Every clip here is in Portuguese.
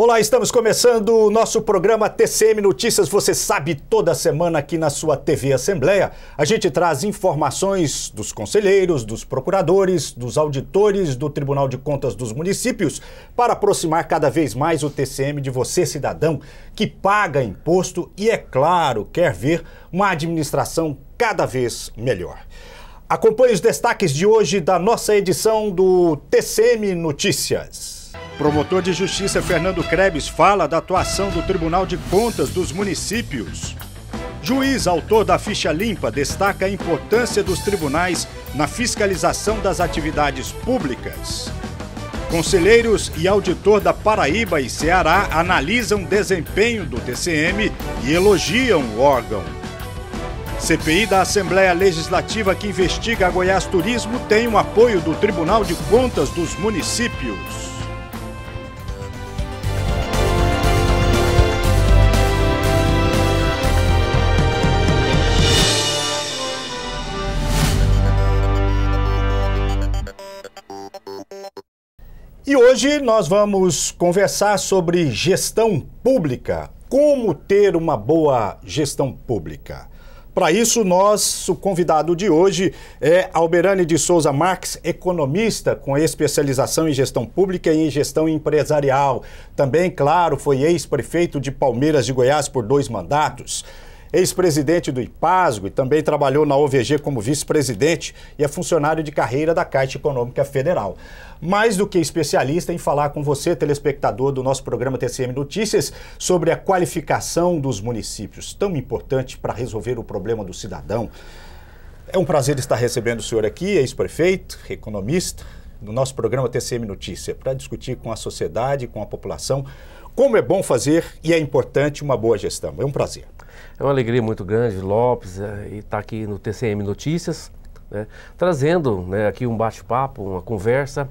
Olá, estamos começando o nosso programa TCM Notícias. Você sabe, toda semana aqui na sua TV Assembleia, a gente traz informações dos conselheiros, dos procuradores, dos auditores do Tribunal de Contas dos Municípios para aproximar cada vez mais o TCM de você, cidadão, que paga imposto e, é claro, quer ver uma administração cada vez melhor. Acompanhe os destaques de hoje da nossa edição do TCM Notícias. Promotor de Justiça Fernando Krebs fala da atuação do Tribunal de Contas dos municípios. Juiz, autor da ficha limpa, destaca a importância dos tribunais na fiscalização das atividades públicas. Conselheiros e auditor da Paraíba e Ceará analisam desempenho do TCM e elogiam o órgão. CPI da Assembleia Legislativa que investiga a Goiás Turismo tem o apoio do Tribunal de Contas dos Municípios. hoje nós vamos conversar sobre gestão pública. Como ter uma boa gestão pública? Para isso, nosso convidado de hoje é Alberane de Souza Marques, economista com especialização em gestão pública e em gestão empresarial. Também, claro, foi ex-prefeito de Palmeiras de Goiás por dois mandatos ex-presidente do IPASGO e também trabalhou na OVG como vice-presidente e é funcionário de carreira da Caixa Econômica Federal. Mais do que especialista em falar com você, telespectador do nosso programa TCM Notícias, sobre a qualificação dos municípios, tão importante para resolver o problema do cidadão. É um prazer estar recebendo o senhor aqui, ex-prefeito, economista, no nosso programa TCM Notícias para discutir com a sociedade, com a população, como é bom fazer e é importante uma boa gestão. É um prazer. É uma alegria muito grande, Lopes, é, e estar tá aqui no TCM Notícias, né, trazendo né, aqui um bate-papo, uma conversa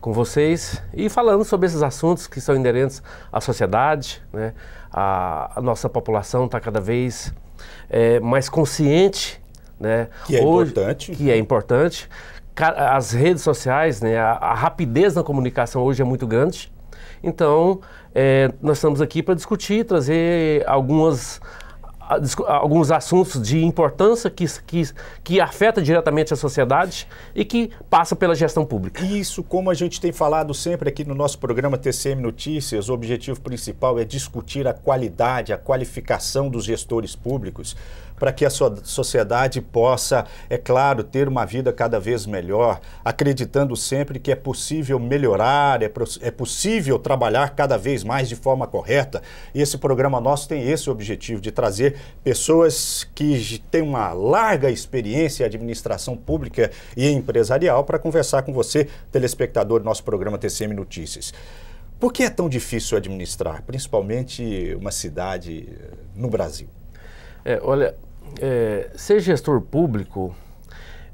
com vocês e falando sobre esses assuntos que são inerentes à sociedade. Né, a, a, nossa população está cada vez é, mais consciente. Né, que é hoje, importante. Que é importante. As redes sociais, né, a, a rapidez na comunicação hoje é muito grande. Então, é, nós estamos aqui para discutir, trazer algumas alguns assuntos de importância que, que, que afeta diretamente a sociedade e que passa pela gestão pública. Isso, como a gente tem falado sempre aqui no nosso programa TCM Notícias, o objetivo principal é discutir a qualidade, a qualificação dos gestores públicos, para que a sua sociedade possa, é claro, ter uma vida cada vez melhor, acreditando sempre que é possível melhorar, é, é possível trabalhar cada vez mais de forma correta. E esse programa nosso tem esse objetivo de trazer pessoas que têm uma larga experiência em administração pública e empresarial para conversar com você, telespectador do nosso programa TCM Notícias. Por que é tão difícil administrar, principalmente uma cidade eh, no Brasil? É, olha, é, ser gestor público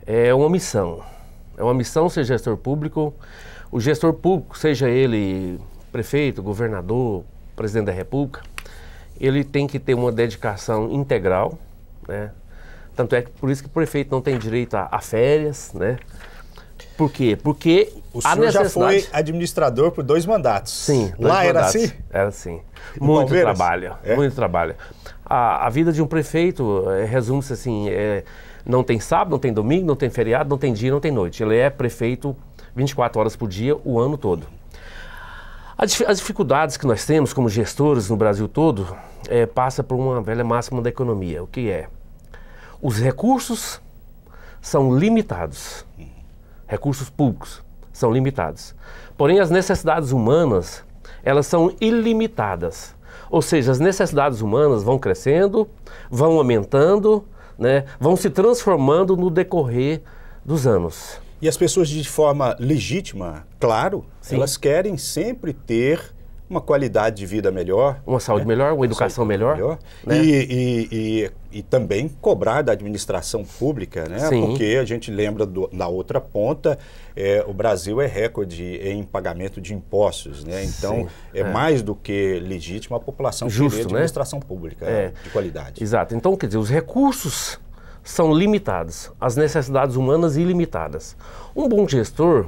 é uma missão. É uma missão ser gestor público. O gestor público, seja ele prefeito, governador, presidente da República, ele tem que ter uma dedicação integral, né? Tanto é que por isso que o prefeito não tem direito a, a férias, né? Por quê? Porque o a senhor já foi administrador por dois mandatos. Sim. Dois Lá mandatos. era assim? Era assim. Muito trabalho, é? muito trabalho. A, a, vida de um prefeito é, resume-se assim, é, não tem sábado, não tem domingo, não tem feriado, não tem dia, não tem noite. Ele é prefeito 24 horas por dia, o ano todo. As, as dificuldades que nós temos como gestores no Brasil todo é, passa por uma velha máxima da economia. O que é? Os recursos são limitados. Uhum recursos públicos são limitados. Porém, as necessidades humanas, elas são ilimitadas. Ou seja, as necessidades humanas vão crescendo, vão aumentando, né, vão se transformando no decorrer dos anos. E as pessoas, de forma legítima, claro, Sim. elas querem sempre ter uma qualidade de vida melhor. Uma saúde né? melhor, uma educação melhor. melhor. Né? E, e, e, e, também cobrar da administração pública, né? Sim. porque a gente lembra do, na outra ponta, é, o Brasil é recorde em pagamento de impostos. Né? Então, Sim, é, é, mais do que legítimo a população Justo, querer né? administração né? pública é. de qualidade. Exato. Então, quer dizer, os recursos são limitados, as necessidades humanas ilimitadas. Um bom gestor,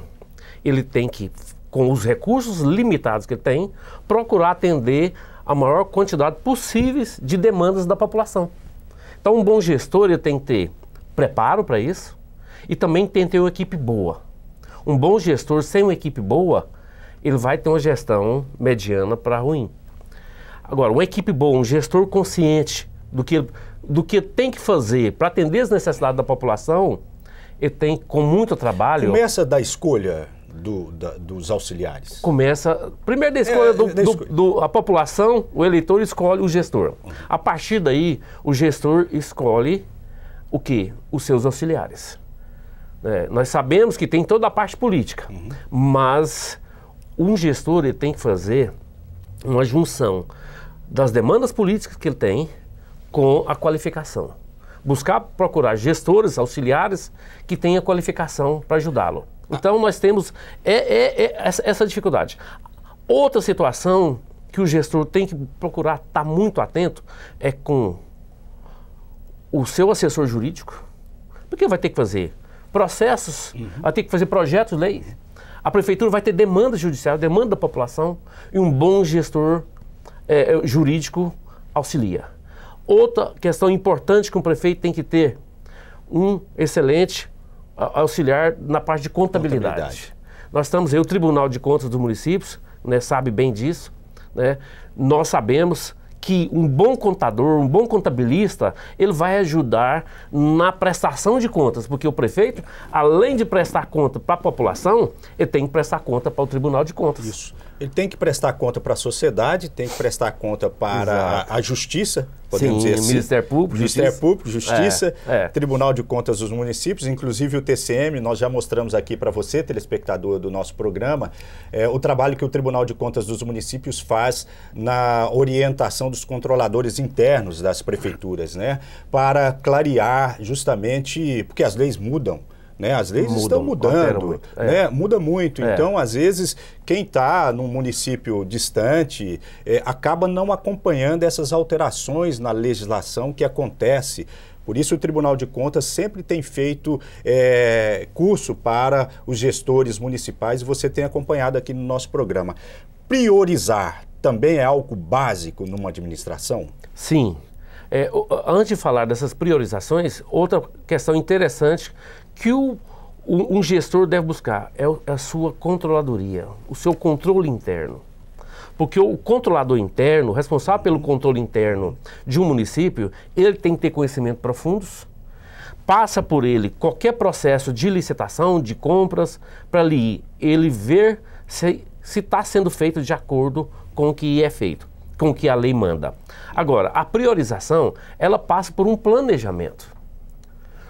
ele tem que com os recursos limitados que tem, procurar atender a maior quantidade possível de demandas da população. Então, um bom gestor ele tem que ter preparo para isso e também tem que ter uma equipe boa. Um bom gestor sem uma equipe boa, ele vai ter uma gestão mediana para ruim. Agora, uma equipe boa, um gestor consciente do que, do que tem que fazer para atender as necessidades da população, ele tem com muito trabalho. Começa da escolha do, da, dos auxiliares? Começa. Primeiro da é, escolha é, do, da Do, do, a população, o eleitor escolhe o gestor. A partir daí, o gestor escolhe o que Os seus auxiliares. É, nós sabemos que tem toda a parte política, uhum. mas um gestor ele tem que fazer uma junção das demandas políticas que ele tem com a qualificação. Buscar procurar gestores, auxiliares que tenham qualificação para ajudá-lo. Ah. Então nós temos é, é, é, essa, essa dificuldade. Outra situação que o gestor tem que procurar estar tá muito atento é com o seu assessor jurídico, porque vai ter que fazer processos, uhum. vai ter que fazer projetos de lei. A prefeitura vai ter demanda judicial, demanda da população e um bom gestor é, é jurídico auxilia. Outra questão importante que um prefeito tem que ter um excelente auxiliar na parte de contabilidade. contabilidade. Nós estamos aí, o Tribunal de Contas dos Municípios né, sabe bem disso. Né? Nós sabemos que um bom contador, um bom contabilista, ele vai ajudar na prestação de contas, porque o prefeito, além de prestar conta para a população, ele tem que prestar conta para o Tribunal de Contas. Isso ele tem que prestar conta para a sociedade, tem que prestar conta para a, a, justiça, podemos Sim, dizer assim. Ministério Público, Ministério Justiça, Público, justiça é, é. Tribunal de Contas dos Municípios, inclusive o TCM, nós já mostramos aqui para você, telespectador do nosso programa, é, o trabalho que o Tribunal de Contas dos Municípios faz na orientação dos controladores internos das prefeituras, né? Para clarear justamente, porque as leis mudam. Né? As leis Mudam, estão mudando, muito. É. Né? É. muda muito. É. Então, às vezes, quem está num município distante é, acaba não acompanhando essas alterações na legislação que acontece. Por isso, o Tribunal de Contas sempre tem feito é, curso para os gestores municipais e você tem acompanhado aqui no nosso programa. Priorizar também é algo básico numa administração? Sim, é, antes de falar dessas priorizações, outra questão interessante que o, o, um gestor deve buscar? É, é a sua controladoria, o seu controle interno. Porque o controlador interno, responsável pelo controle interno de um município, ele tem que ter conhecimento profundos, passa por ele qualquer processo de licitação, de compras, para ali ele ver se está sendo feito de acordo com o que é feito, com o que a lei manda. Agora, a priorização, ela passa por um planejamento.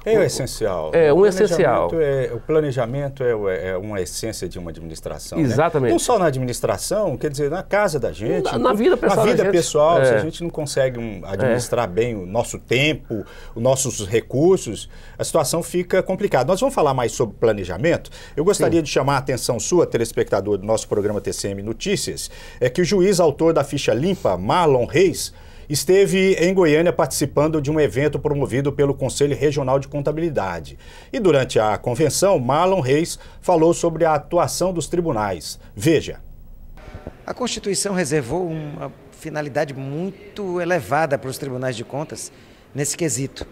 É o essencial. É um o essencial. É, o planejamento é é, é, é, uma essência de uma administração. Né? Exatamente. Né? Não só na administração, quer dizer, na casa da gente. Na, na vida pessoal. Na vida pessoal, é. se a é. gente não consegue um, administrar bem o nosso tempo, os nossos recursos, a situação fica complicada. Nós vamos falar mais sobre planejamento. Eu gostaria Sim. de chamar a atenção sua, telespectador do nosso programa TCM Notícias, é que o juiz autor da ficha limpa, Marlon Reis, esteve em Goiânia participando de um evento promovido pelo Conselho Regional de Contabilidade. E durante a convenção, Marlon Reis falou sobre a atuação dos tribunais. Veja. A Constituição reservou uma finalidade muito elevada para os tribunais de contas nesse quesito.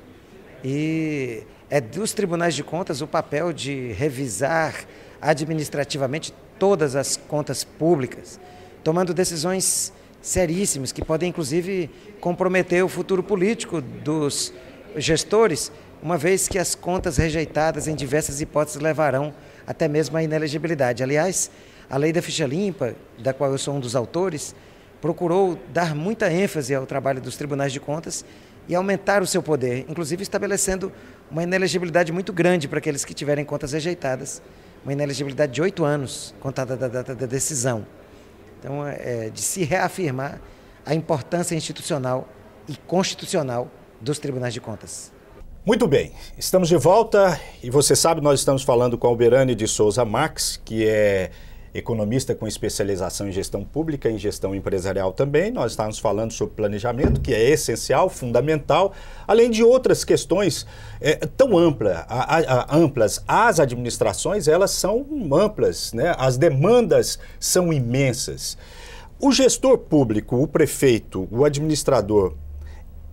E é dos tribunais de contas o papel de revisar administrativamente todas as contas públicas, tomando decisões seríssimos, que podem inclusive comprometer o futuro político dos gestores, uma vez que as contas rejeitadas em diversas hipóteses levarão até mesmo à inelegibilidade. Aliás, a Lei da Ficha Limpa, da qual eu sou um dos autores, procurou dar muita ênfase ao trabalho dos tribunais de contas e aumentar o seu poder, inclusive estabelecendo uma inelegibilidade muito grande para aqueles que tiverem contas rejeitadas, uma inelegibilidade de oito anos, contada da data da decisão. Então, é, é, de se reafirmar a importância institucional e constitucional dos tribunais de contas. Muito bem, estamos de volta e você sabe, nós estamos falando com a Alberane de Souza Max, que é economista com especialização em gestão pública e em gestão empresarial também. Nós estávamos falando sobre planejamento, que é essencial, fundamental, além de outras questões é, tão ampla, a, a, a, amplas. As administrações, elas são amplas, né? as demandas são imensas. O gestor público, o prefeito, o administrador,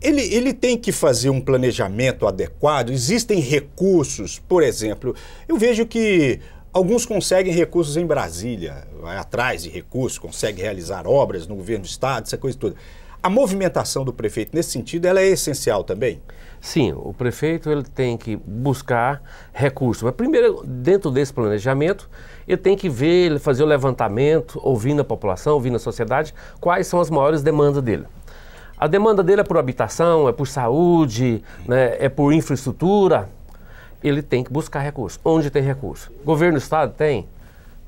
ele, ele, tem que fazer um planejamento adequado? Existem recursos, por exemplo. Eu vejo que Alguns conseguem recursos em Brasília, vai atrás de recursos, consegue realizar obras no governo do estado, essa coisa toda. A movimentação do prefeito nesse sentido, ela é essencial também? Sim, o prefeito ele tem que buscar recursos. Mas primeiro, dentro desse planejamento, ele tem que ver, fazer o levantamento, ouvindo a população, ouvindo a sociedade, quais são as maiores demandas dele. A demanda dele é por habitação, é por saúde, né, é por infraestrutura, ele tem que buscar recurso. Onde tem recurso? Governo do Estado tem?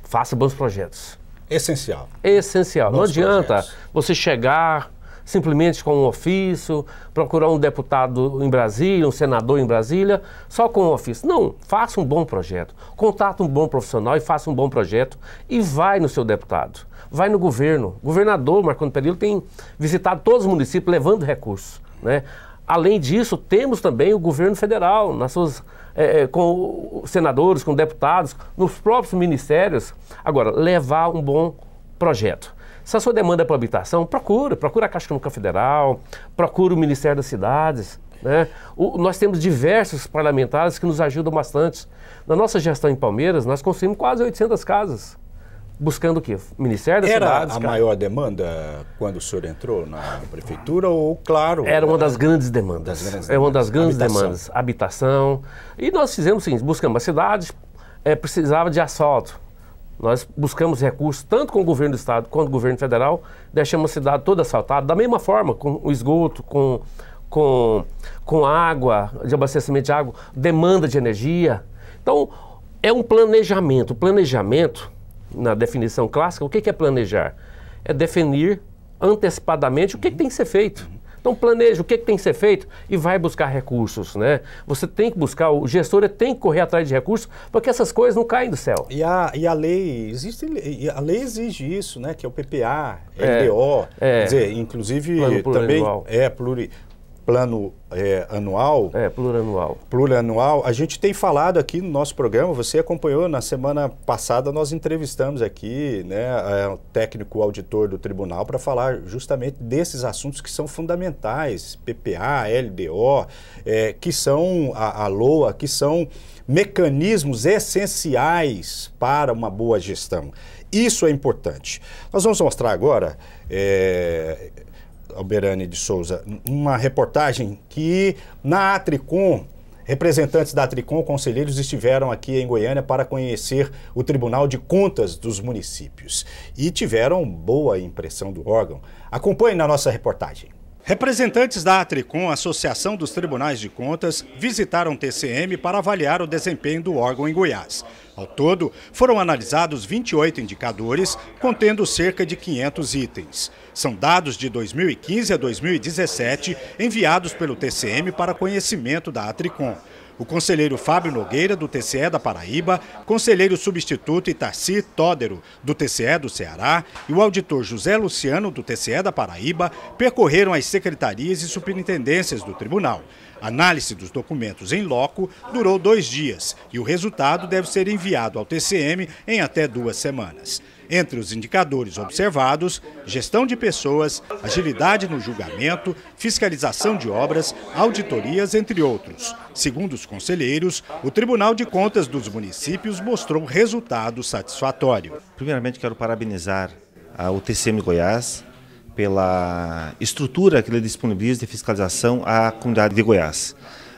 Faça bons projetos. Essencial. Essencial. Bons Não adianta projetos. você chegar simplesmente com um ofício, procurar um deputado em Brasília, um senador em Brasília, só com um ofício. Não, faça um bom projeto. Contata um bom profissional e faça um bom projeto e vai no seu deputado. Vai no governo. O governador Marconi Perillo tem visitado todos os municípios levando recursos. Né? Além disso, temos também o governo federal nas suas é, é, com senadores, com deputados, nos próprios ministérios. Agora, levar um bom projeto. Se a sua demanda é para habitação, procura, procura a Caixa Econômica Federal, procura o Ministério das Cidades. Né? O, nós temos diversos parlamentares que nos ajudam bastante. Na nossa gestão em Palmeiras, nós construímos quase 800 casas buscando o quê? Ministério da Era cidades, a cara. maior demanda quando o senhor entrou na prefeitura ou, claro... Era uma é, das grandes demandas. Das grandes é uma das grandes habitação. demandas. Habitação. E nós fizemos o seguinte, buscamos. A cidade é, precisava de asfalto. Nós buscamos recursos, tanto com o governo do estado quanto com o governo federal, deixamos a cidade toda asfaltada, da mesma forma, com o esgoto, com, com, com água, de abastecimento de água, demanda de energia. Então, é um planejamento. O planejamento na definição clássica, o que é planejar? É definir antecipadamente o que, que tem que ser feito. Então planeja o que, que tem que ser feito e vai buscar recursos, né? Você tem que buscar, o gestor tem que correr atrás de recursos porque essas coisas não caem do céu. E a, e a lei existe, a lei exige isso, né? Que é o PPA, é, LDO, é, quer dizer, inclusive também é pluri, plano é, anual. É, plurianual. Plurianual. A gente tem falado aqui no nosso programa, você acompanhou na semana passada, nós entrevistamos aqui né, é, o técnico auditor do tribunal para falar justamente desses assuntos que são fundamentais, PPA, LDO, é, que são a, a LOA, que são mecanismos essenciais para uma boa gestão. Isso é importante. Nós vamos mostrar agora é, Alberani de Souza, uma reportagem que na Atricom, representantes da Atricom, conselheiros estiveram aqui em Goiânia para conhecer o Tribunal de Contas dos municípios e tiveram boa impressão do órgão. Acompanhe na nossa reportagem. Representantes da Atricom, Associação dos Tribunais de Contas, visitaram o TCM para avaliar o desempenho do órgão em Goiás. Ao todo, foram analisados 28 indicadores, contendo cerca de 500 itens. São dados de 2015 a 2017 enviados pelo TCM para conhecimento da Atricom. O conselheiro Fábio Nogueira, do TCE da Paraíba, conselheiro substituto Itarci Tódero, do TCE do Ceará, e o auditor José Luciano, do TCE da Paraíba, percorreram as secretarias e superintendências do tribunal análise dos documentos em loco durou dois dias e o resultado deve ser enviado ao TCM em até duas semanas. Entre os indicadores observados, gestão de pessoas, agilidade no julgamento, fiscalização de obras, auditorias, entre outros. Segundo os conselheiros, o Tribunal de Contas dos municípios mostrou resultado satisfatório. Primeiramente, quero parabenizar o TCM Goiás pela estrutura que ele disponibiliza de fiscalização à comunidade de Goiás.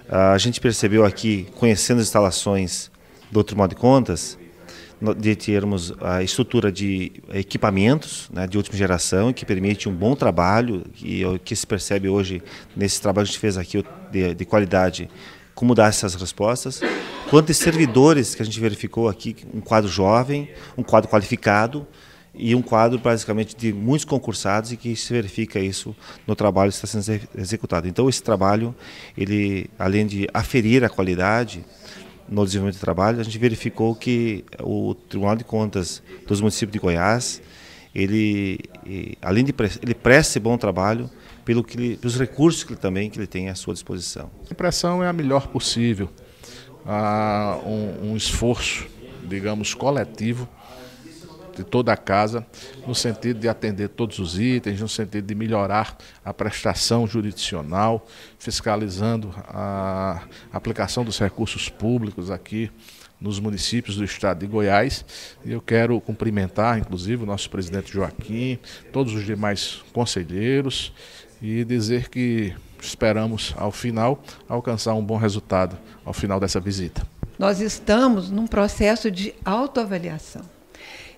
Ah, a gente percebeu aqui, conhecendo as instalações do Tribunal de Contas, de termos a estrutura de equipamentos né, de última geração que permite um bom trabalho e o que se percebe hoje nesse trabalho que a gente fez aqui de, de qualidade, como dar essas respostas, quanto de servidores que a gente verificou aqui, um quadro jovem, um quadro qualificado, e um quadro basicamente de muitos concursados e que se verifica isso no trabalho que está sendo executado. Então esse trabalho, ele além de aferir a qualidade no desenvolvimento do trabalho, a gente verificou que o Tribunal de Contas dos municípios de Goiás, ele além de ele presta bom trabalho pelo que ele, pelos recursos que ele, também que ele tem à sua disposição. A impressão é a melhor possível, ah, um, um esforço, digamos, coletivo de toda a casa, no sentido de atender todos os itens, no sentido de melhorar a prestação jurisdicional, fiscalizando a aplicação dos recursos públicos aqui nos municípios do estado de Goiás. E eu quero cumprimentar, inclusive, o nosso presidente Joaquim, todos os demais conselheiros e dizer que esperamos, ao final, alcançar um bom resultado ao final dessa visita. Nós estamos num processo de autoavaliação.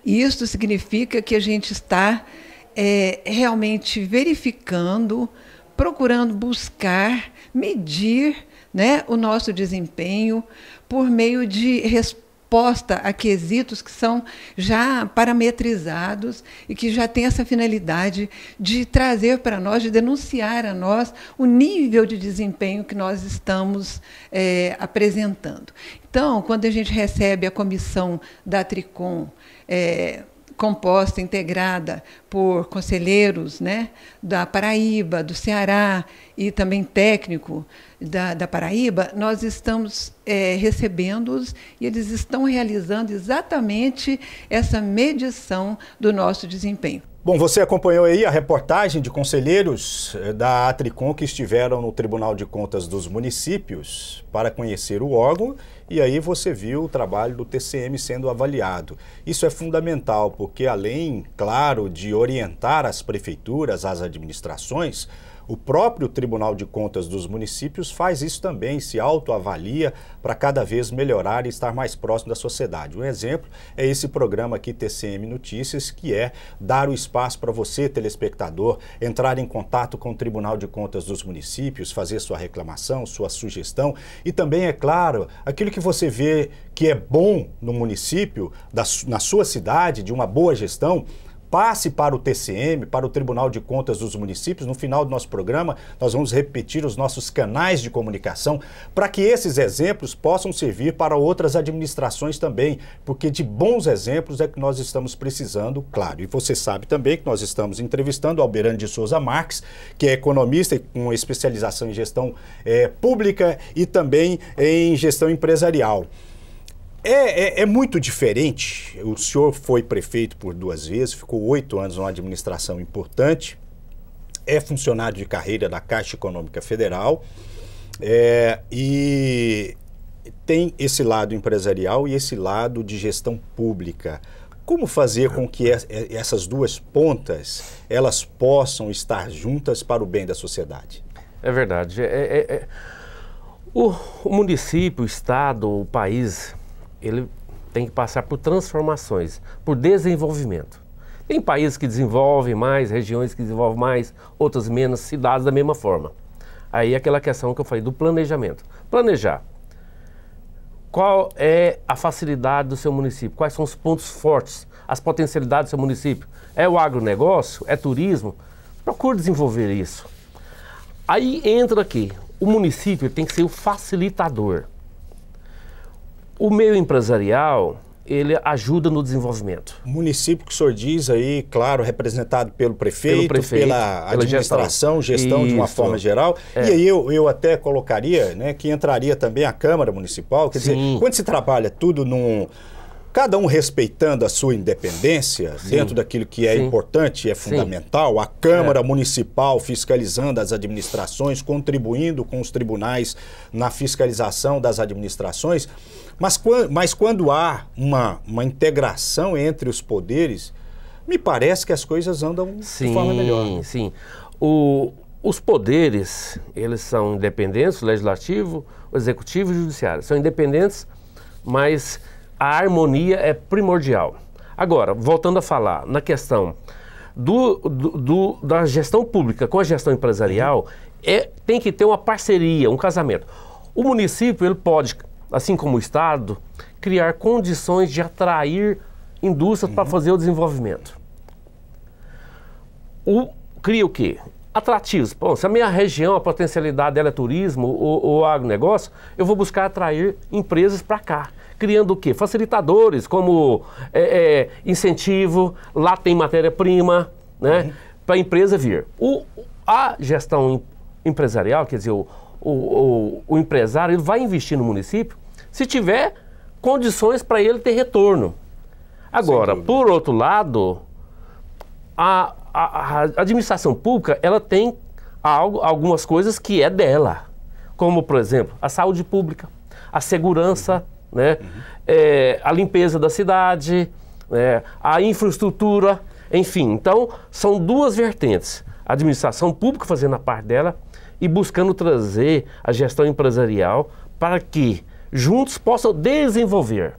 E isso significa que a gente está é, realmente verificando, procurando buscar, medir né, o nosso desempenho por meio de respostas posta a quesitos que são já parametrizados e que já têm essa finalidade de trazer para nós, de denunciar a nós o nível de desempenho que nós estamos é, apresentando. Então, quando a gente recebe a comissão da Tricom, é, composta, integrada por conselheiros né, da Paraíba, do Ceará e também técnico da, da Paraíba, nós estamos é, recebendo-os e eles estão realizando exatamente essa medição do nosso desempenho. Bom, você acompanhou aí a reportagem de conselheiros eh, da Atricom que estiveram no Tribunal de Contas dos Municípios para conhecer o órgão e aí você viu o trabalho do TCM sendo avaliado. Isso é fundamental, porque além, claro, de orientar as prefeituras, as administrações, o próprio Tribunal de Contas dos municípios faz isso também, se autoavalia para cada vez melhorar e estar mais próximo da sociedade. Um exemplo é esse programa aqui, TCM Notícias, que é dar o espaço para você, telespectador, entrar em contato com o Tribunal de Contas dos municípios, fazer sua reclamação, sua sugestão e também, é claro, aquilo que você vê que é bom no município, da, na sua cidade, de uma boa gestão, passe para o TCM, para o Tribunal de Contas dos Municípios. No final do nosso programa, nós vamos repetir os nossos canais de comunicação para que esses exemplos possam servir para outras administrações também, porque de bons exemplos é que nós estamos precisando, claro. E você sabe também que nós estamos entrevistando Alberano de Souza Marques, que é economista com especialização em gestão é, pública e também em gestão empresarial. É, é, é, muito diferente. O senhor foi prefeito por duas vezes, ficou oito anos numa administração importante, é funcionário de carreira da Caixa Econômica Federal é, e tem esse lado empresarial e esse lado de gestão pública. Como fazer com que essas duas pontas elas possam estar juntas para o bem da sociedade? É verdade. É, é, é, o município, o estado, o país ele tem que passar por transformações, por desenvolvimento. Tem países que desenvolvem mais, regiões que desenvolvem mais, outras menos, cidades da mesma forma. Aí é aquela questão que eu falei do planejamento. Planejar. Qual é a facilidade do seu município? Quais são os pontos fortes, as potencialidades do seu município? É o agronegócio? É turismo? Procure desenvolver isso. Aí entra aqui, o município tem que ser o facilitador o meio empresarial, ele ajuda no desenvolvimento. O município que o senhor diz aí, claro, representado pelo prefeito, pelo prefeito pela, administração, gestão, gestão de uma forma geral. É. E aí eu, eu até colocaria né, que entraria também a Câmara Municipal. Quer Sim. dizer, quando se trabalha tudo num cada um respeitando a sua independência Sim. dentro daquilo que é Sim. importante, é fundamental, Sim. a Câmara é. Municipal fiscalizando as administrações, contribuindo com os tribunais na fiscalização das administrações, mas, mas quando há uma, uma integração entre os poderes, me parece que as coisas andam sim, de forma melhor. Sim, o, os poderes, eles são independentes, o legislativo, o executivo e o judiciário. São independentes, mas a harmonia é primordial. Agora, voltando a falar na questão do, do, do da gestão pública com a gestão empresarial, é, tem que ter uma parceria, um casamento. O município ele pode, assim como o Estado, criar condições de atrair indústrias uhum. para fazer o desenvolvimento. O, cria o quê? Atrativos. Bom, se a minha região, a potencialidade dela é turismo ou, ou agronegócio, eu vou buscar atrair empresas para cá criando o quê? Facilitadores, como é, é, incentivo, lá tem matéria-prima, né? Uhum. Para a empresa vir. O, a gestão empresarial, quer dizer, o, o, o, empresário, ele vai investir no município se tiver condições para ele ter retorno. Agora, por outro lado, a, a, a, administração pública, ela tem algo, algumas coisas que é dela. Como, por exemplo, a saúde pública, a segurança uhum né? Uhum. É, a limpeza da cidade, né? a infraestrutura, enfim. Então, são duas vertentes. A administração pública fazendo a parte dela e buscando trazer a gestão empresarial para que juntos possam desenvolver.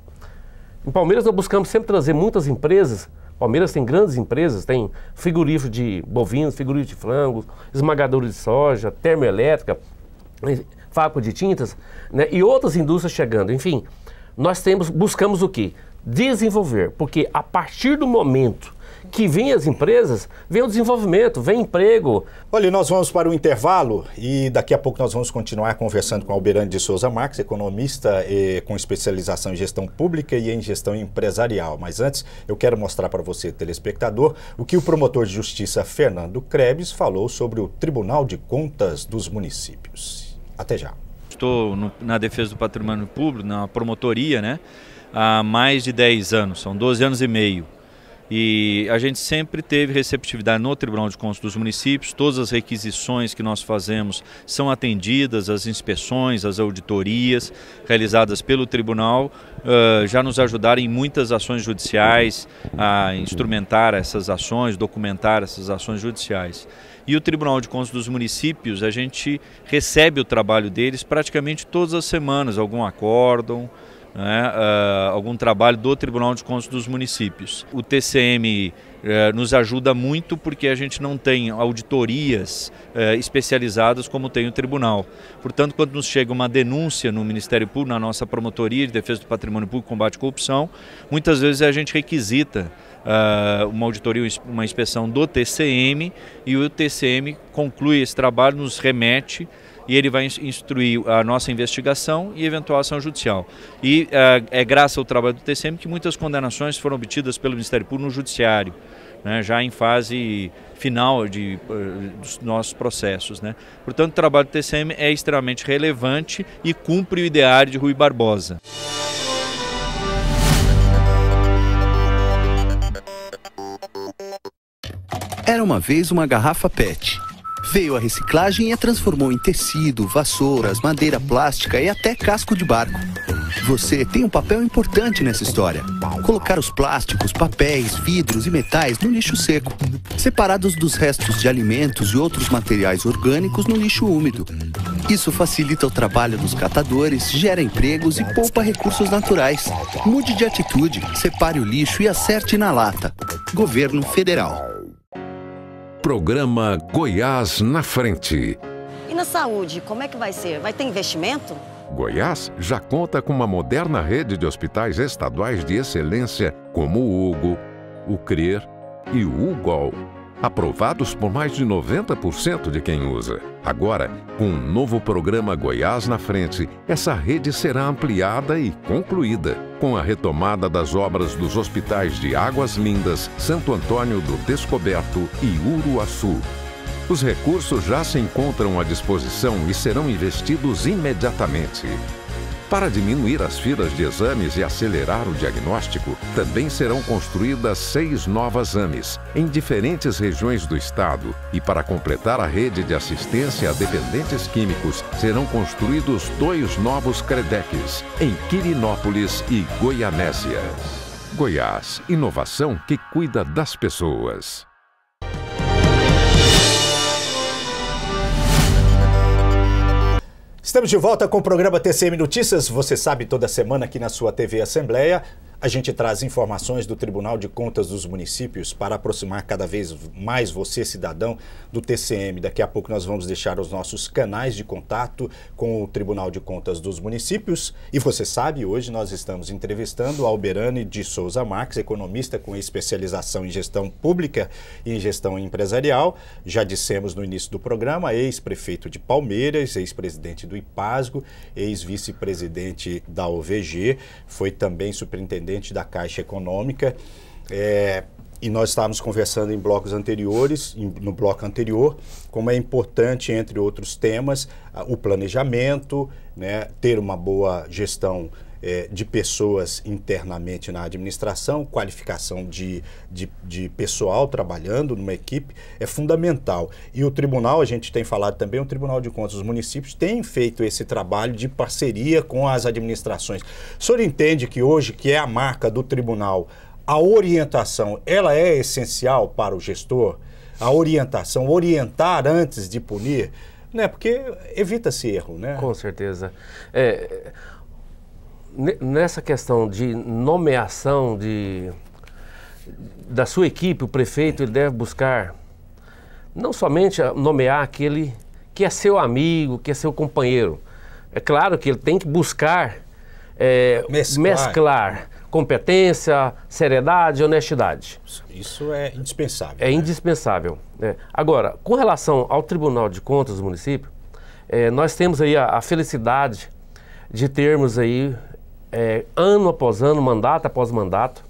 Em Palmeiras, nós buscamos sempre trazer muitas empresas. Palmeiras tem grandes empresas, tem frigorífico de bovinos, frigorífico de frangos, esmagadores de soja, termoelétrica, Fábrica de Tintas, né, e outras indústrias chegando. Enfim, nós temos, buscamos o quê? Desenvolver, porque a partir do momento que vêm as empresas, vem o desenvolvimento, vem emprego. Olha, nós vamos para o intervalo e daqui a pouco nós vamos continuar conversando com Alberano de Souza Marques, economista com especialização em gestão pública e em gestão empresarial. Mas antes, eu quero mostrar para você, telespectador, o que o promotor de justiça Fernando Krebs falou sobre o Tribunal de Contas dos Municípios. Até já. Estou no, na defesa do patrimônio público, na promotoria, né? há mais de 10 anos, são 12 anos e meio. E a gente sempre teve receptividade no Tribunal de Contas dos Municípios, todas as requisições que nós fazemos são atendidas, as inspeções, as auditorias realizadas pelo Tribunal uh, já nos ajudaram em muitas ações judiciais, a instrumentar essas ações, documentar essas ações judiciais. E o Tribunal de Contas dos Municípios, a gente recebe o trabalho deles praticamente todas as semanas, algum acórdão, né, uh, algum trabalho do Tribunal de Contas dos Municípios. O TCM uh, eh, nos ajuda muito porque a gente não tem auditorias uh, especializadas como tem o Tribunal. Portanto, quando nos chega uma denúncia no Ministério Público, na nossa Promotoria de Defesa do Patrimônio Público e Combate à Corrupção, muitas vezes a gente requisita uh, uma auditoria, uma inspeção do TCM e o TCM conclui esse trabalho, nos remete e ele vai instruir a nossa investigação e eventual ação judicial. E uh, é graças ao trabalho do TCM que muitas condenações foram obtidas pelo Ministério Público no Judiciário, né, já em fase final de, uh, dos nossos processos. Né. Portanto, o trabalho do TCM é extremamente relevante e cumpre o ideário de Rui Barbosa. Era uma vez uma garrafa PET. Veio a reciclagem e a transformou em tecido, vassouras, madeira plástica e até casco de barco. Você tem um papel importante nessa história. Colocar os plásticos, papéis, vidros e metais no lixo seco, separados dos restos de alimentos e outros materiais orgânicos no lixo úmido. Isso facilita o trabalho dos catadores, gera empregos e poupa recursos naturais. Mude de atitude, separe o lixo e acerte na lata. Governo Federal programa Goiás na Frente. E na saúde, como é que vai ser? Vai ter investimento? Goiás já conta com uma moderna rede de hospitais estaduais de excelência, como o Hugo, o CRER e o UGOL aprovados por mais de 90% de quem usa. Agora, com um novo programa Goiás na frente, essa rede será ampliada e concluída. Com a retomada das obras dos hospitais de Águas Lindas, Santo Antônio do Descoberto e Uruaçu. Os recursos já se encontram à disposição e serão investidos imediatamente. Para diminuir as filas de exames e acelerar o diagnóstico, também serão construídas seis novas AMES em diferentes regiões do estado. E para completar a rede de assistência a dependentes químicos, serão construídos dois novos CREDECs em Quirinópolis e Goianésia. Goiás, inovação que cuida das pessoas. Estamos de volta com o programa TCM Notícias. Você sabe, toda semana aqui na sua TV Assembleia, a gente traz informações do Tribunal de Contas dos Municípios para aproximar cada vez mais você, cidadão, do TCM. Daqui a pouco nós vamos deixar os nossos canais de contato com o Tribunal de Contas dos Municípios. E você sabe, hoje nós estamos entrevistando Alberane de Souza Marques, economista com especialização em gestão pública e em gestão empresarial. Já dissemos no início do programa, ex-prefeito de Palmeiras, ex-presidente do IPASGO, ex-vice-presidente da OVG, foi também superintendente superintendente da Caixa Econômica, é, e nós estávamos conversando em blocos anteriores, em, no bloco anterior, como é importante, entre outros temas, o planejamento, né, ter uma boa gestão é, de pessoas internamente na administração, qualificação de, de, de, pessoal trabalhando numa equipe é fundamental. E o tribunal, a gente tem falado também, o Tribunal de Contas dos Municípios tem feito esse trabalho de parceria com as administrações. O senhor entende que hoje, que é a marca do tribunal, a orientação, ela é essencial para o gestor? A orientação, orientar antes de punir, né? Porque evita-se erro, né? Com certeza. É, nessa questão de nomeação de, da sua equipe, o prefeito ele deve buscar não somente nomear aquele que é seu amigo, que é seu companheiro. É claro que ele tem que buscar é, mesclar. mesclar. competência, seriedade, honestidade. Isso é indispensável. É né? indispensável. Né? Agora, com relação ao Tribunal de Contas do município, é, nós temos aí a, a felicidade de termos aí é, ano após ano, mandato após mandato,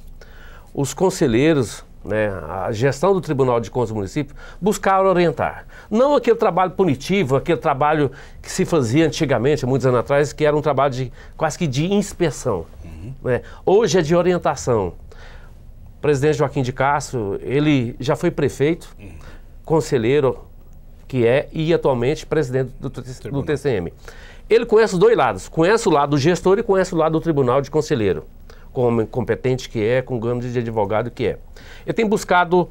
os conselheiros, né, a gestão do Tribunal de Contas do município, buscaram orientar. Não aquele trabalho punitivo, aquele trabalho que se fazia antigamente, muitos anos atrás, que era um trabalho de, quase que de inspeção. Uhum. Né? Hoje é de orientação. O presidente Joaquim de Castro, ele já foi prefeito, uhum. conselheiro que é e atualmente presidente do, do TCM. Ele conhece os dois lados. Conhece o lado do gestor e conhece o lado do tribunal de conselheiro. Como competente que é, com ganho de advogado que é. Ele tem buscado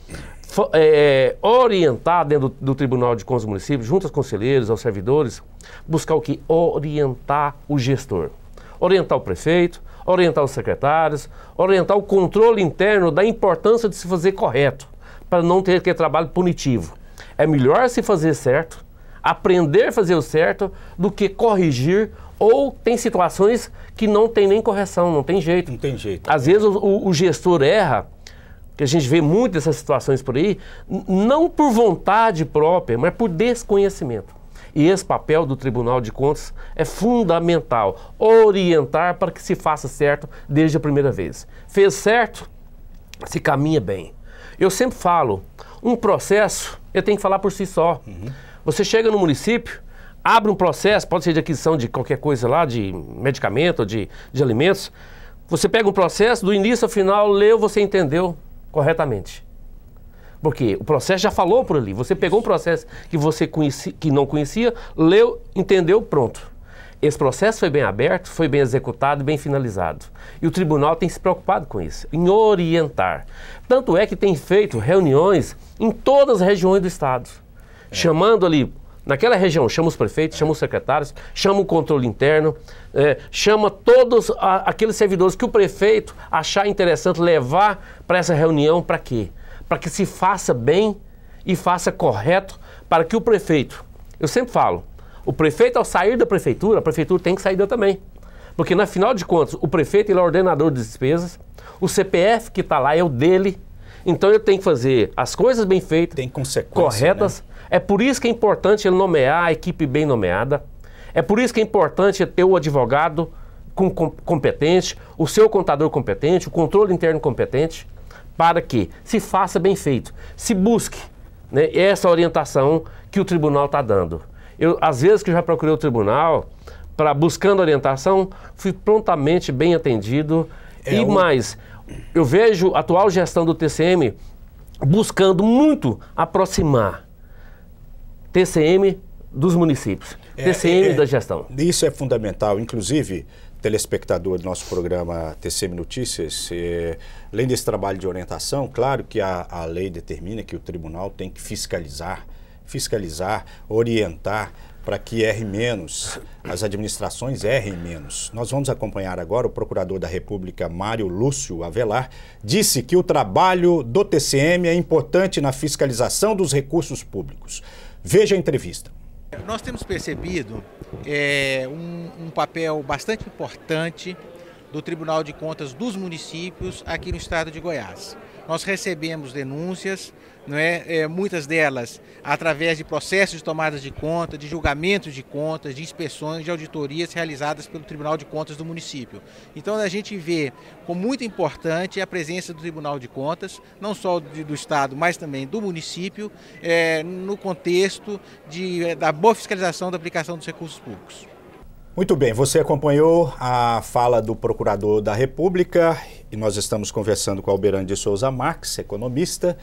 é, é, orientar dentro do, Tribunal de Contas Municipal Municípios, junto aos conselheiros, aos servidores, buscar o que? Orientar o gestor. Orientar o prefeito, orientar os secretários, orientar o controle interno da importância de se fazer correto, para não ter ter trabalho punitivo. É melhor se fazer certo aprender a fazer o certo do que corrigir ou tem situações que não tem nem correção, não tem jeito. Não tem jeito. Às vezes o, o gestor erra, que a gente vê muito essas situações por aí, não por vontade própria, mas por desconhecimento. E esse papel do Tribunal de Contas é fundamental, orientar para que se faça certo desde a primeira vez. Fez certo, se caminha bem. Eu sempre falo, um processo, eu tenho que falar por si só. Uhum. Você chega no município, abre um processo, pode ser de aquisição de qualquer coisa lá, de medicamento, de, de alimentos. Você pega um processo, do início ao final, leu, você entendeu corretamente. Porque o processo já falou por ali. Você pegou um processo que você conhecia, que não conhecia, leu, entendeu, pronto. Esse processo foi bem aberto, foi bem executado e bem finalizado. E o tribunal tem se preocupado com isso, em orientar. Tanto é que tem feito reuniões em todas as regiões do estado. É. chamando ali naquela região, chama os prefeitos, chama os secretários, chama o controle interno, é, chama todos a, aqueles servidores que o prefeito achar interessante levar para essa reunião, para quê? Para que se faça bem e faça correto, para que o prefeito, eu sempre falo, o prefeito ao sair da prefeitura, a prefeitura tem que sair da também. Porque, na final de contas, o prefeito ele é ordenador de despesas, o CPF que está lá é o dele, então eu tenho que fazer as coisas bem feitas, Tem corretas. Né? É por isso que é importante ele nomear a equipe bem nomeada. É por isso que é importante ter o advogado com, com, competente, o seu contador competente, o controle interno competente, para que se faça bem feito, se busque né, essa orientação que o tribunal está dando. Eu, às vezes que já procurei o tribunal, para buscando orientação, fui prontamente bem atendido. É e um... mais, eu vejo a atual gestão do TCM buscando muito aproximar TCM dos municípios, é, TCM é, é, da gestão. Isso é fundamental, inclusive telespectador do nosso programa TCM Notícias, eh, além desse trabalho de orientação, claro que a, a lei determina que o tribunal tem que fiscalizar, fiscalizar, orientar, para que erre menos, as administrações errem menos. Nós vamos acompanhar agora o procurador da República, Mário Lúcio Avelar, disse que o trabalho do TCM é importante na fiscalização dos recursos públicos. Veja a entrevista. Nós temos percebido é, um, um papel bastante importante do Tribunal de Contas dos municípios aqui no estado de Goiás. Nós recebemos denúncias, não é? é muitas delas através de processos de tomadas de conta, de julgamentos de contas, de inspeções, de auditorias realizadas pelo Tribunal de Contas do município. Então a gente vê como muito importante a presença do Tribunal de Contas, não só do Estado, mas também do município, é, no contexto de, é, da boa fiscalização da aplicação dos recursos públicos. Muito bem, você acompanhou a fala do procurador da República e nós estamos conversando com de Souza Marques, economista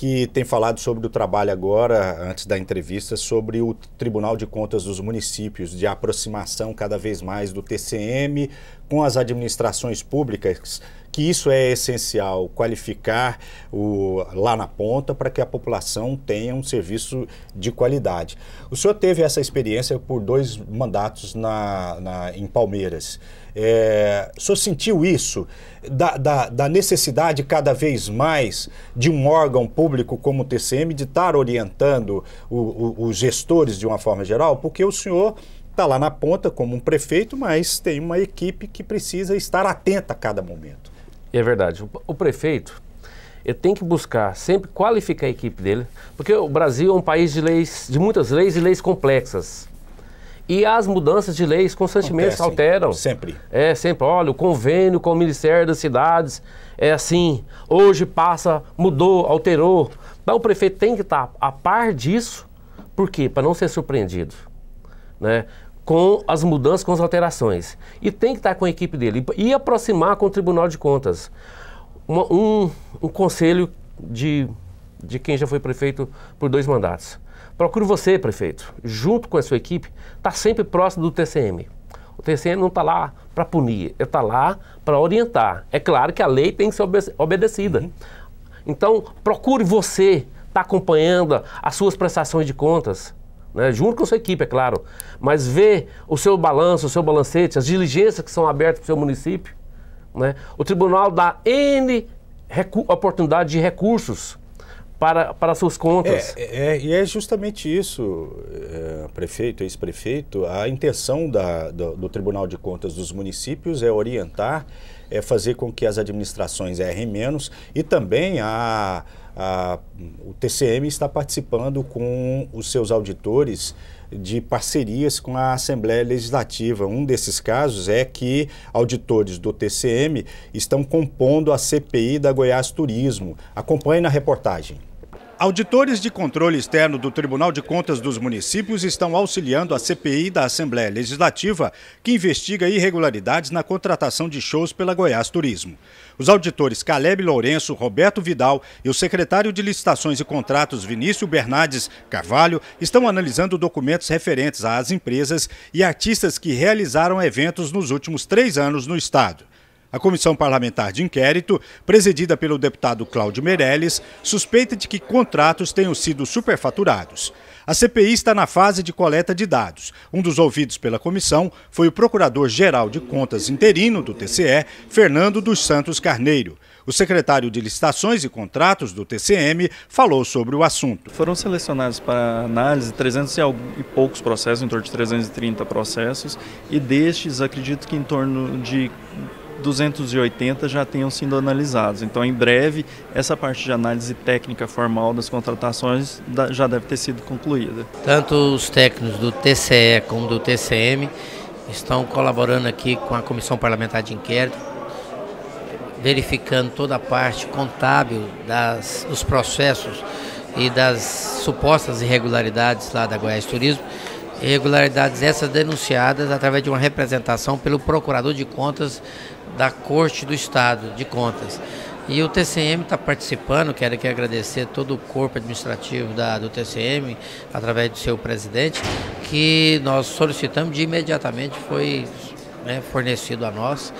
que tem falado sobre o trabalho agora, antes da entrevista, sobre o Tribunal de Contas dos Municípios, de aproximação cada vez mais do TCM com as administrações públicas, que isso é essencial, qualificar o, lá na ponta para que a população tenha um serviço de qualidade. O senhor teve essa experiência por dois mandatos na, na em Palmeiras. É, o senhor sentiu isso? Da, da, da, necessidade cada vez mais de um órgão público como o TCM de estar orientando o, o, os gestores de uma forma geral? Porque o senhor está lá na ponta como um prefeito, mas tem uma equipe que precisa estar atenta a cada momento. É verdade. O, o prefeito ele tem que buscar sempre qualificar a equipe dele, porque o Brasil é um país de leis, de muitas leis e leis complexas. E as mudanças de leis constantemente se alteram. Sempre. É, sempre. Olha, o convênio com o Ministério das Cidades é assim. Hoje passa, mudou, alterou. então o prefeito tem que estar a par disso. Por quê? Para não ser surpreendido. Né? Com as mudanças, com as alterações. E tem que estar com a equipe dele. E aproximar com o Tribunal de Contas. Uma, um, um conselho de, de quem já foi prefeito por dois mandatos. Procure você, prefeito, junto com a sua equipe, estar tá sempre próximo do TCM. O TCM não está lá para punir, ele está lá para orientar. É claro que a lei tem que ser obedecida. Uhum. Então, procure você estar tá acompanhando as suas prestações de contas. Né, junto com a sua equipe, é claro, mas ver o seu balanço, o seu balancete, as diligências que são abertas para o seu município. Né? O tribunal dá N oportunidade de recursos para, para suas contas. É, é, é e é, é justamente isso, é, prefeito, ex-prefeito. A intenção da, do, do, Tribunal de Contas dos Municípios é orientar, é fazer com que as administrações errem menos e também a, a, o TCM está participando com os seus auditores de parcerias com a Assembleia Legislativa. Um desses casos é que auditores do TCM estão compondo a CPI da Goiás Turismo. Acompanhe na reportagem. Auditores de controle externo do Tribunal de Contas dos Municípios estão auxiliando a CPI da Assembleia Legislativa, que investiga irregularidades na contratação de shows pela Goiás Turismo. Os auditores Caleb Lourenço, Roberto Vidal e o secretário de Licitações e Contratos Vinícius Bernardes Carvalho estão analisando documentos referentes às empresas e artistas que realizaram eventos nos últimos três anos no Estado. A comissão parlamentar de inquérito, presidida pelo deputado Cláudio Meirelles, suspeita de que contratos tenham sido superfaturados. A CPI está na fase de coleta de dados. Um dos ouvidos pela comissão foi o Procurador-Geral de Contas interino do TCE, Fernando dos Santos Carneiro. O secretário de Licitações e Contratos do TCM falou sobre o assunto. Foram selecionados para análise 300 e poucos processos, em torno de 330 processos, e destes acredito que em torno de 280 já tenham sido analisados. Então, em breve, essa parte de análise técnica formal das contratações já deve ter sido concluída. Tanto os técnicos do TCE como do TCM estão colaborando aqui com a Comissão Parlamentar de Inquérito, verificando toda a parte contábil das, dos processos e das supostas irregularidades lá da Goiás Turismo. Irregularidades essas denunciadas através de uma representação pelo Procurador de Contas da Corte do Estado de Contas. E o TCM está participando, quero aqui agradecer todo o corpo administrativo da, do TCM, através do seu presidente, que nós solicitamos de imediatamente foi né, fornecido a nós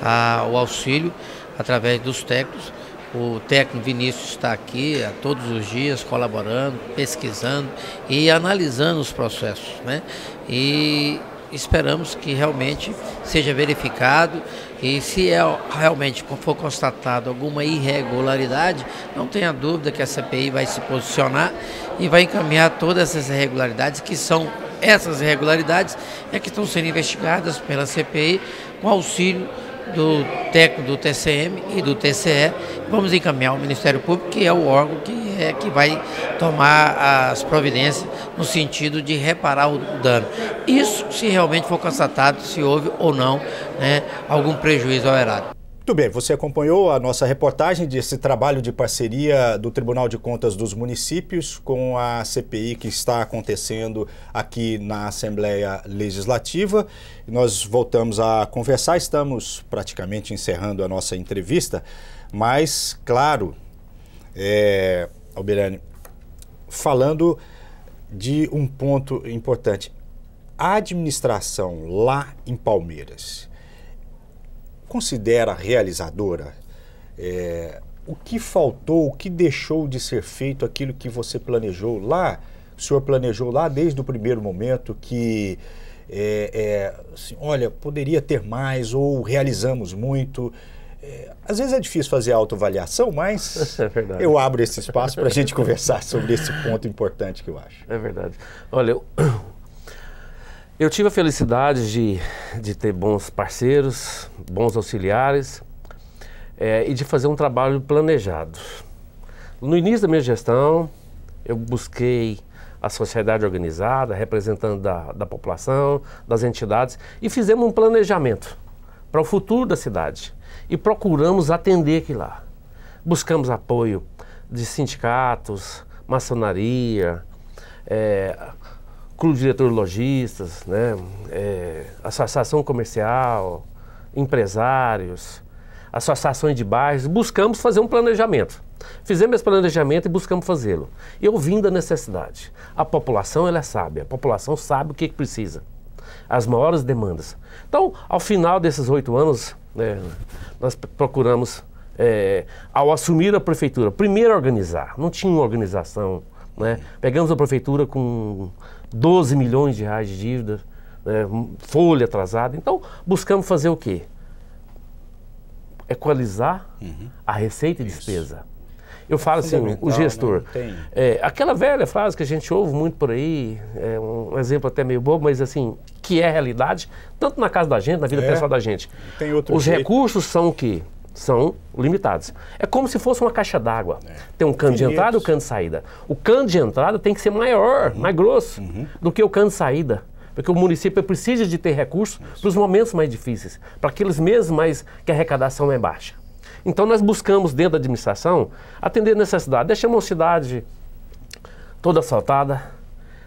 a, o auxílio através dos técnicos o técnico Vinícius está aqui a eh, todos os dias colaborando, pesquisando e analisando os processos. Né? E esperamos que realmente seja verificado e se é, realmente for constatado alguma irregularidade, não tenha dúvida que a CPI vai se posicionar e vai encaminhar todas essas irregularidades que são essas irregularidades é que estão sendo investigadas pela CPI com auxílio do técnico do TCM e do TCE. Vamos encaminhar ao Ministério Público, que é o órgão que, é, que vai tomar as providências no sentido de reparar o dano. Isso se realmente for constatado, se houve ou não né, algum prejuízo ao erário. Muito bem, você acompanhou a nossa reportagem desse trabalho de parceria do Tribunal de Contas dos Municípios com a CPI que está acontecendo aqui na Assembleia Legislativa. Nós voltamos a conversar, estamos praticamente encerrando a nossa entrevista, mas, claro, é, Alberani, falando de um ponto importante. A administração lá em Palmeiras considera realizadora? É, o que faltou, o que deixou de ser feito, aquilo que você planejou lá, o senhor planejou lá desde o primeiro momento que, é, é, assim, olha, poderia ter mais ou realizamos muito. É, às vezes é difícil fazer autoavaliação, mas é eu abro esse espaço para a gente conversar sobre esse ponto importante que eu acho. É verdade. Olha, eu tive a felicidade de, de ter bons parceiros, bons auxiliares é, e de fazer um trabalho planejado. No início da minha gestão, eu busquei a sociedade organizada, representando da, da população, das entidades, e fizemos um planejamento para o futuro da cidade. E procuramos atender aquilo lá. Buscamos apoio de sindicatos, maçonaria, é, Clube de Diretor Lojistas, né? É, associação Comercial, empresários, associações de bairros, buscamos fazer um planejamento. Fizemos esse planejamento e buscamos fazê-lo. Eu vim da necessidade. A população ela é sábia, a população sabe o que, é que precisa, as maiores demandas. Então, ao final desses oito anos, né, nós procuramos, é, ao assumir a prefeitura, primeiro organizar. Não tinha uma organização né? Pegamos a prefeitura com 12 milhões de reais de dívida, né? folha atrasada. Então, buscamos fazer o quê? Equalizar uhum. a receita e Isso. despesa. Eu falo assim, o né? gestor. Né? É, aquela velha frase que a gente ouve muito por aí, é um exemplo até meio bobo, mas assim, que é realidade, tanto na casa da gente, na vida é. pessoal da gente. Os jeito. recursos são o quê? são limitados. É como se fosse uma caixa d'água. É. Tem um cano de entrada e um cano de saída. O cano de entrada tem que ser maior, uhum. mais grosso, uhum. do que o cano de saída. Porque o município precisa de ter recursos para os momentos mais difíceis, para aqueles meses mais que a arrecadação é baixa. Então nós buscamos dentro da administração atender a necessidade. Deixamos uma cidade toda assaltada.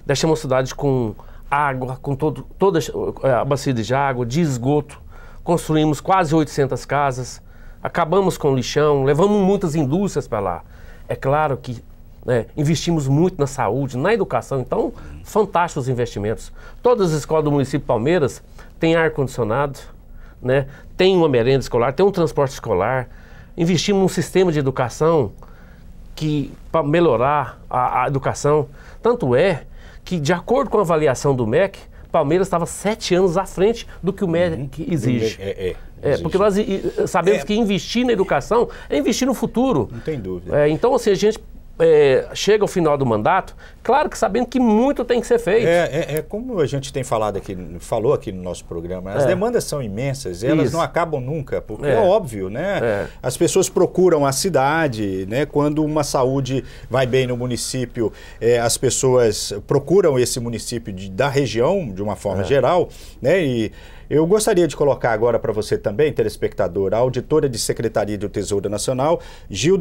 deixamos uma cidade com água, com todo, toda eh, a bacia de água, de esgoto. Construímos quase 800 casas, acabamos com o lixão, levamos muitas indústrias para lá. É claro que né, investimos muito na saúde, na educação, então fantásticos investimentos. Todas as escolas do município de Palmeiras têm ar-condicionado, né, tem uma merenda escolar, tem um transporte escolar. Investimos num sistema de educação que para melhorar a, a educação. Tanto é que, de acordo com a avaliação do MEC, Palmeiras estava sete anos à frente do que o uhum. MEC uhum. exige. É, é, é. É, porque nós sabemos é. que investir na educação é investir no futuro. Não tem dúvida. É, então, assim a gente é, chega ao final do mandato, claro que sabendo que muito tem que ser feito. É, é, é como a gente tem falado aqui, falou aqui no nosso programa, as é. demandas são imensas, elas Isso. não acabam nunca, porque é, é óbvio, né? É. As pessoas procuram a cidade, né? Quando uma saúde vai bem no município, as pessoas procuram esse município de, da região, de uma forma geral, né? E eu gostaria de colocar agora para você também, telespectador, a auditora de Secretaria do Tesouro Nacional, Gil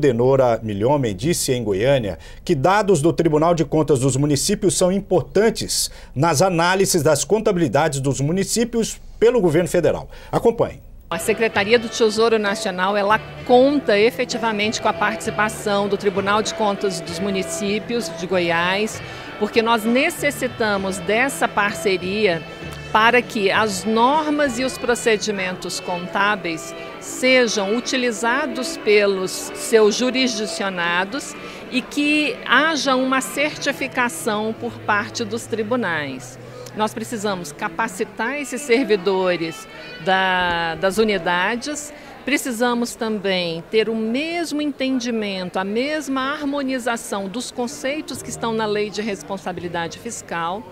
Milhomem, disse em Goiânia que dados do Tribunal de Contas dos Municípios são importantes nas análises das contabilidades dos municípios pelo governo federal. Acompanhe. A Secretaria do Tesouro Nacional, ela conta efetivamente com a participação do Tribunal de Contas dos Municípios de Goiás, porque nós necessitamos dessa parceria para que as normas e os procedimentos contábeis sejam utilizados pelos seus jurisdicionados e que haja uma certificação por parte dos tribunais. Nós precisamos capacitar esses servidores da, das unidades, precisamos também ter o mesmo entendimento, a mesma harmonização dos conceitos que estão na lei de responsabilidade fiscal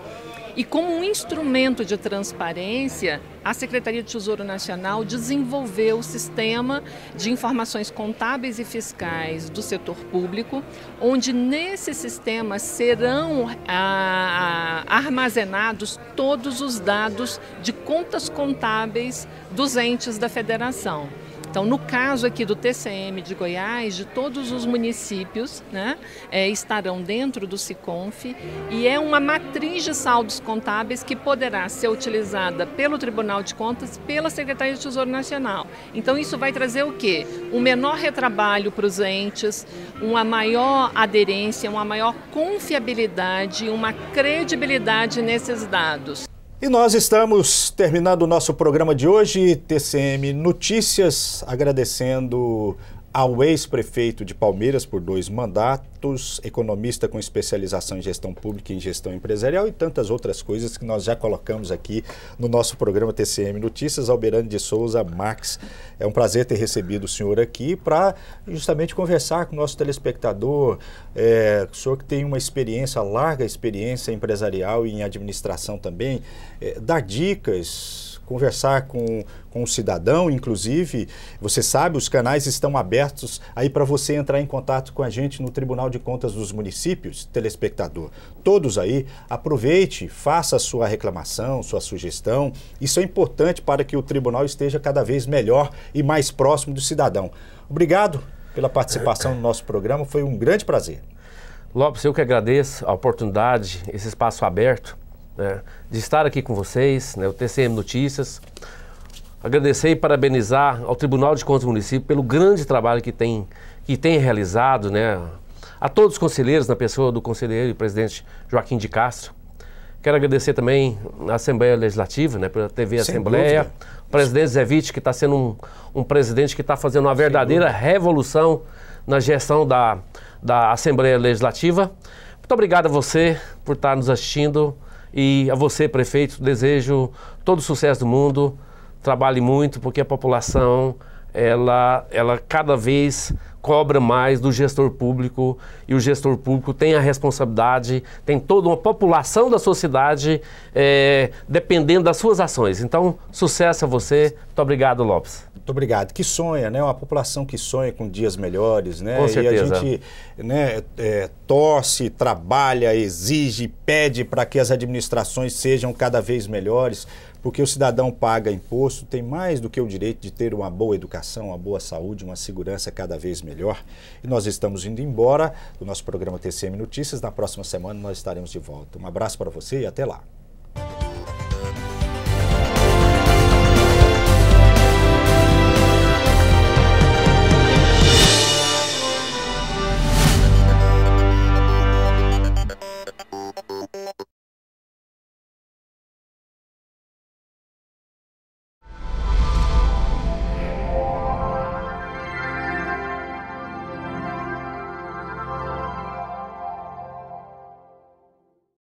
e como um instrumento de transparência, a Secretaria de Tesouro Nacional desenvolveu o sistema de informações contábeis e fiscais do setor público, onde nesse sistema serão ah, ah armazenados todos os dados de contas contábeis dos entes da federação. Então, no caso aqui do TCM de Goiás, de todos os municípios, né, é, estarão dentro do SICONF e é uma matriz de saldos contábeis que poderá ser utilizada pelo Tribunal de Contas, pela Secretaria de Tesouro Nacional. Então, isso vai trazer o quê? Um menor retrabalho para os entes, uma maior aderência, uma maior confiabilidade, uma credibilidade nesses dados. E nós estamos terminando o nosso programa de hoje, TCM Notícias, agradecendo ao ex-prefeito de Palmeiras por dois mandatos, economista com especialização em gestão pública e em gestão empresarial e tantas outras coisas que nós já colocamos aqui no nosso programa TCM Notícias. Alberano de Souza Max, é um prazer ter recebido o senhor aqui para justamente conversar com o nosso telespectador, é, o senhor que tem uma experiência, larga experiência empresarial e em administração também, é, dar dicas conversar com, com o cidadão, inclusive, você sabe, os canais estão abertos aí para você entrar em contato com a gente no Tribunal de Contas dos Municípios, telespectador. Todos aí, aproveite, faça a sua reclamação, sua sugestão. Isso é importante para que o tribunal esteja cada vez melhor e mais próximo do cidadão. Obrigado pela participação no nosso programa, foi um grande prazer. Lopes, eu que agradeço a oportunidade, esse espaço aberto né, de estar aqui com vocês, né, o TCM Notícias. Agradecer e parabenizar ao Tribunal de Contas do Município pelo grande trabalho que tem, que tem realizado, né, a todos os conselheiros, na pessoa do conselheiro e presidente Joaquim de Castro. Quero agradecer também a Assembleia Legislativa, né, pela TV Sem Assembleia, dúvida. o presidente Zevich, que está sendo um, um presidente que está fazendo uma verdadeira revolução na gestão da, da Assembleia Legislativa. Muito obrigado a você por estar tá nos assistindo. E a você, prefeito, desejo todo o sucesso do mundo. Trabalhe muito, porque a população, ela, ela cada vez cobra mais do gestor público e o gestor público tem a responsabilidade, tem toda uma população da sua cidade é, dependendo das suas ações. Então, sucesso a você. Muito obrigado, Lopes. Muito obrigado. Que sonha, né? Uma população que sonha com dias melhores, né? Com certeza. E a gente né, é, torce, trabalha, exige, pede para que as administrações sejam cada vez melhores porque o cidadão paga imposto, tem mais do que o direito de ter uma boa educação, uma boa saúde, uma segurança cada vez melhor. E nós estamos indo embora do nosso programa TCM Notícias. Na próxima semana nós estaremos de volta. Um abraço para você e até lá.